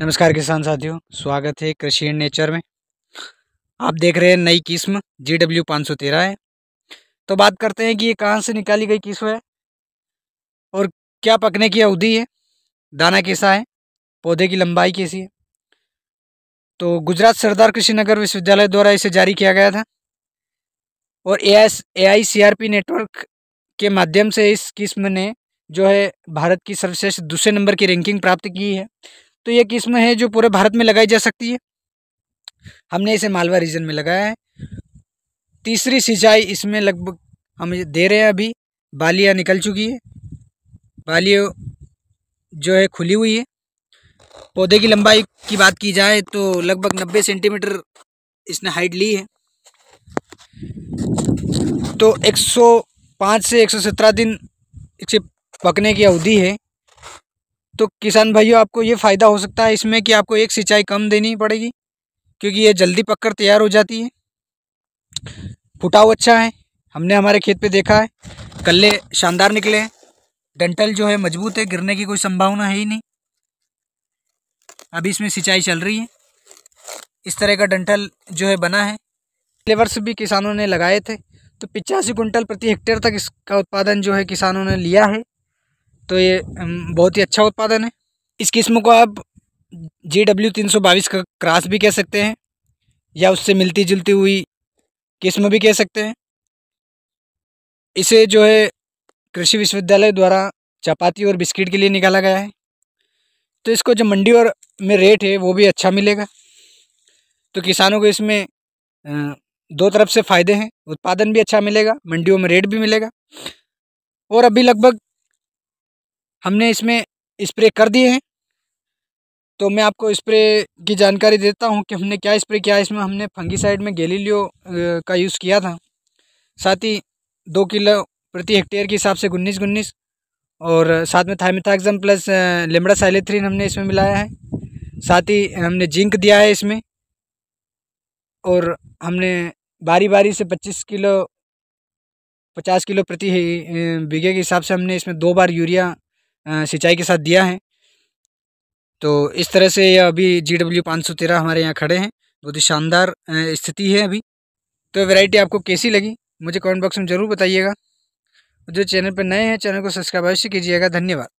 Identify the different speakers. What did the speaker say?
Speaker 1: नमस्कार किसान साथियों स्वागत है कृषि एंड नेचर में आप देख रहे हैं नई किस्म जी डब्ल्यू पाँच सौ तेरह है तो बात करते हैं कि ये कहाँ से निकाली गई किस्म है और क्या पकने की अवधि है दाना कैसा है पौधे की लंबाई कैसी है तो गुजरात सरदार कृषि नगर विश्वविद्यालय द्वारा इसे जारी किया गया था और A S A I C R P network के माध्यम से इस किस्म ने जो है भारत की सर्वश्रेष्ठ दूसरे नंबर की रैंकिंग प्राप्त की है तो ये किस्म है जो पूरे भारत में लगाई जा सकती है हमने इसे मालवा रीजन में लगाया है तीसरी सिंचाई इसमें लगभग हम दे रहे हैं अभी बालियाँ निकल चुकी है बालियों जो है खुली हुई है पौधे की लंबाई की बात की जाए तो लगभग नब्बे सेंटीमीटर इसने हाइट ली है तो 105 से 117 दिन इसे पकने की अवधि है तो किसान भाइयों आपको ये फ़ायदा हो सकता है इसमें कि आपको एक सिंचाई कम देनी पड़ेगी क्योंकि ये जल्दी पककर तैयार हो जाती है फुटाव अच्छा है हमने हमारे खेत पे देखा है कल्ले शानदार निकले हैं डंटल जो है मजबूत है गिरने की कोई संभावना है ही नहीं अभी इसमें सिंचाई चल रही है इस तरह का डंटल जो है बना है पिछले वर्ष भी किसानों ने लगाए थे तो पिचासी कुंटल प्रति हेक्टेयर तक इसका उत्पादन जो है किसानों ने लिया है तो ये बहुत ही अच्छा उत्पादन है इस किस्म को आप जी डब्ल्यू तीन सौ बाईस का क्रास भी कह सकते हैं या उससे मिलती जुलती हुई किस्म भी कह सकते हैं इसे जो है कृषि विश्वविद्यालय द्वारा चपाती और बिस्किट के लिए निकाला गया है तो इसको जो मंडी और में रेट है वो भी अच्छा मिलेगा तो किसानों को इसमें दो तरफ से फ़ायदे हैं उत्पादन भी अच्छा मिलेगा मंडियों में रेट भी मिलेगा और अभी लगभग हमने इसमें स्प्रे कर दिए हैं तो मैं आपको स्प्रे की जानकारी देता हूँ कि हमने क्या स्प्रे किया इसमें हमने फंगीसाइड में गेलीलियो का यूज़ किया था साथ ही दो किलो प्रति हेक्टेयर के हिसाब से उन्नीस उन्नीस और साथ में थाइमिथाक्सम प्लस लेमड़ा साइलेथ्रीन हमने इसमें मिलाया है साथ ही हमने जिंक दिया है इसमें और हमने बारी बारी से 25 किलो 50 किलो प्रति बीघे के हिसाब से हमने इसमें दो बार यूरिया सिंचाई के साथ दिया है तो इस तरह से यह अभी जी डब्ल्यू पाँच सौ तेरह हमारे यहाँ खड़े हैं बहुत ही शानदार स्थिति है अभी तो वैरायटी आपको कैसी लगी मुझे कमेंट बॉक्स में ज़रूर बताइएगा जो चैनल पर नए हैं चैनल को सब्सक्राइब अवश्य कीजिएगा धन्यवाद